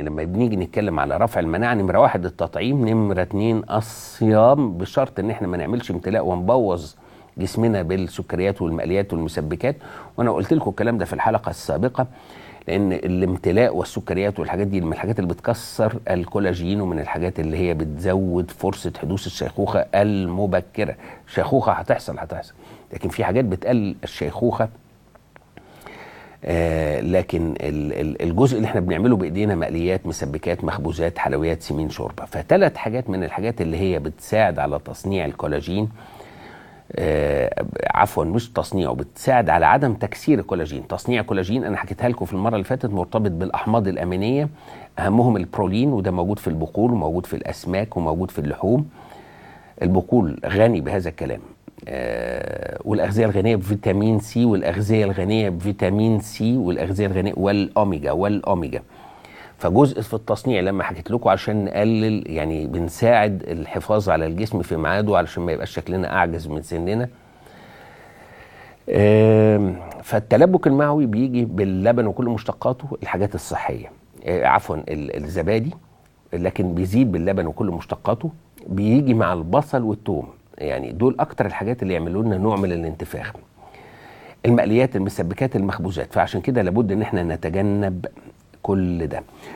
يعني لما بنيجي نتكلم على رفع المناعه نمره واحد التطعيم نمره اتنين الصيام بشرط ان احنا ما نعملش امتلاء ونبوظ جسمنا بالسكريات والمقليات والمسبكات وانا قلت لكم الكلام ده في الحلقه السابقه لان الامتلاء والسكريات والحاجات دي من الحاجات اللي بتكسر الكولاجين ومن الحاجات اللي هي بتزود فرصه حدوث الشيخوخه المبكره الشيخوخه هتحصل هتحصل لكن في حاجات بتقلل الشيخوخه آه لكن الجزء اللي احنا بنعمله بايدينا مقليات مسبكات مخبوزات حلويات سمين شوربه فثلاث حاجات من الحاجات اللي هي بتساعد على تصنيع الكولاجين آه عفوا مش تصنيعه بتساعد على عدم تكسير الكولاجين تصنيع الكولاجين انا حكيتها لكم في المره اللي فاتت مرتبط بالاحماض الامينيه اهمهم البرولين وده موجود في البقول وموجود في الاسماك وموجود في اللحوم البقول غني بهذا الكلام آه، والاغذيه الغنيه بفيتامين سي والاغذيه الغنيه بفيتامين سي والاغذيه الغنيه والاوميجا والاوميجا فجزء في التصنيع لما حكيت لكم عشان نقلل يعني بنساعد الحفاظ على الجسم في ميعاده علشان ما يبقاش شكلنا اعجز من سننا فالتلبك المعوي بيجي باللبن وكل مشتقاته الحاجات الصحيه آه، عفوا الزبادي لكن بيزيد باللبن وكل مشتقاته بيجي مع البصل والثوم يعني دول اكتر الحاجات اللي يعملوا لنا نوع من الانتفاخ المقليات المسبكات المخبوزات فعشان كده لابد ان احنا نتجنب كل ده